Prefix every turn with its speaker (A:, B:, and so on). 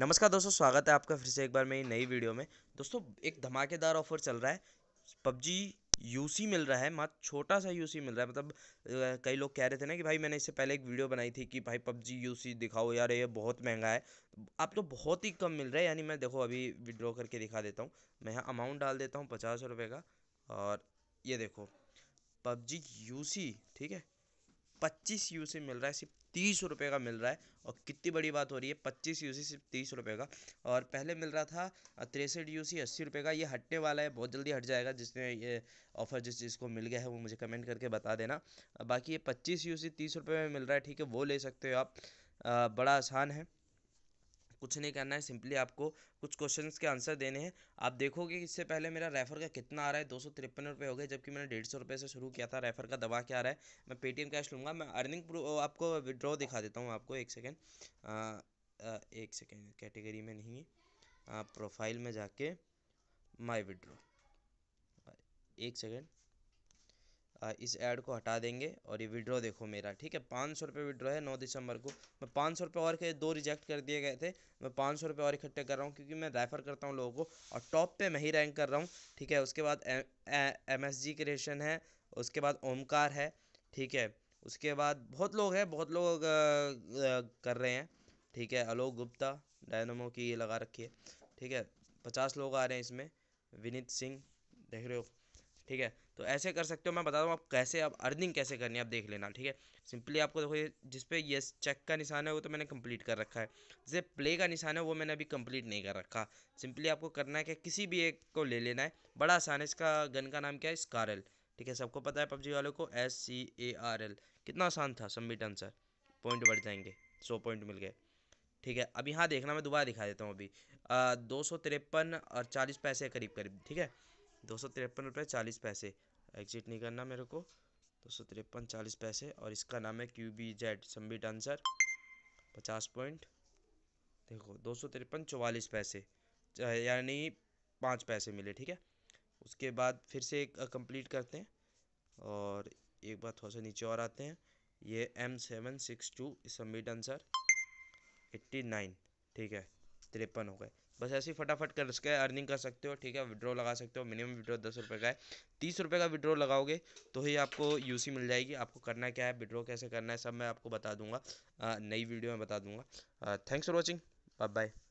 A: नमस्कार दोस्तों स्वागत है आपका फिर से एक बार मेरी नई वीडियो में दोस्तों एक धमाकेदार ऑफर चल रहा है पबजी यूसी मिल रहा है मात्र छोटा सा यूसी मिल रहा है मतलब कई लोग कह रहे थे ना कि भाई मैंने इससे पहले एक वीडियो बनाई थी कि भाई पबजी यूसी दिखाओ यार ये बहुत महंगा है आप तो बहुत ही कम मिल रहा है यानी मैं देखो अभी विड्रॉ करके दिखा देता हूँ मैं यहाँ अमाउंट डाल देता हूँ पचास रुपये का और ये देखो पबजी यूसी ठीक है पच्चीस यू सी मिल रहा है सिर्फ तीस रुपये का मिल रहा है और कितनी बड़ी बात हो रही है पच्चीस यू सी सिर्फ तीस रुपये का और पहले मिल रहा था तिरसठ यू सी अस्सी रुपये का ये हटने वाला है बहुत जल्दी हट जाएगा जिसने ये ऑफ़र जिस चीज़ को मिल गया है वो मुझे कमेंट करके बता देना बाकी ये पच्चीस यू सी तीस रुपये में मिल रहा है ठीक है वो ले सकते हो आप आ, बड़ा आसान है कुछ नहीं करना है सिंपली आपको कुछ क्वेश्चंस के आंसर देने हैं आप देखोगे इससे पहले मेरा रेफर का कितना आ रहा है दो सौ तिरपन रुपये हो गए जबकि मैंने डेढ़ सौ रुपये से शुरू किया था रेफर का दबा के आ रहा है मैं पेटीएम कैश लूँगा मैं अर्निंग आपको विड्रॉ दिखा देता हूँ आपको एक सेकेंड एक सेकेंड कैटेगरी में नहीं है प्रोफाइल में जाके माई विड्रॉ एक सेकेंड इस ऐड को हटा देंगे और ये विड्रॉ देखो मेरा ठीक है पाँच सौ रुपये विड्रॉ है नौ दिसंबर को मैं पाँच सौ रुपये और के दो रिजेक्ट कर दिए गए थे मैं पाँच सौ रुपये और इकट्ठे कर रहा हूँ क्योंकि मैं रेफ़र करता हूँ लोगों को और टॉप पे मैं ही रैंक कर रहा हूँ ठीक है उसके बाद एम एस जी क्रिएशन है उसके बाद ओमकार है ठीक है उसके बाद बहुत लोग हैं बहुत लोग कर रहे हैं ठीक है आलोक गुप्ता डायनमो की ये लगा रखी है ठीक है पचास लोग आ रहे हैं इसमें विनीत सिंह देख रहे हो ठीक है तो ऐसे कर सकते हो मैं बता दूँ आप कैसे आप अर्निंग कैसे करनी है आप देख लेना ठीक है सिंपली आपको देखो ये जिस पे यस चेक का निशान है वो तो मैंने कंप्लीट कर रखा है जैसे प्ले का निशान है वो मैंने अभी कंप्लीट नहीं कर रखा सिंपली आपको करना है कि किसी भी एक को ले लेना है बड़ा आसान है इसका गन का नाम क्या है स्कारल ठीक है सबको पता है पबजी वालों को S C A R L कितना आसान था सबमिट आंसर पॉइंट बढ़ जाएंगे सौ पॉइंट मिल गए ठीक है अभी यहाँ देखना मैं दोबारा दिखा देता हूँ अभी दो सौ तिरपन और चालीस पैसे करीब करीब ठीक है दो सौ तिरपन रुपये चालीस पैसे एग्जिट नहीं करना मेरे को दो सौ तिरपन चालीस पैसे और इसका नाम है Q B Z submit answer पचास पॉइंट देखो दो सौ तिरपन चौवालीस पैसे यानी पाँच पैसे मिले ठीक है उसके बाद फिर से एक कंप्लीट करते हैं और एक बार थोड़ा सा नीचे और आते हैं ये M seven six two submit answer eighty nine ठीक है तिरपन हो गए बस ऐसे ही फटाफट कर उसके अर्निंग कर सकते हो ठीक है विड्रॉ लगा सकते हो मिनिमम विड्रॉ दस रुपये का है तीस रुपये का विड्रॉ लगाओगे तो ही आपको यू मिल जाएगी आपको करना क्या है विड्रॉ कैसे करना है सब मैं आपको बता दूंगा नई वीडियो में बता दूंगा thanks for watching bye bye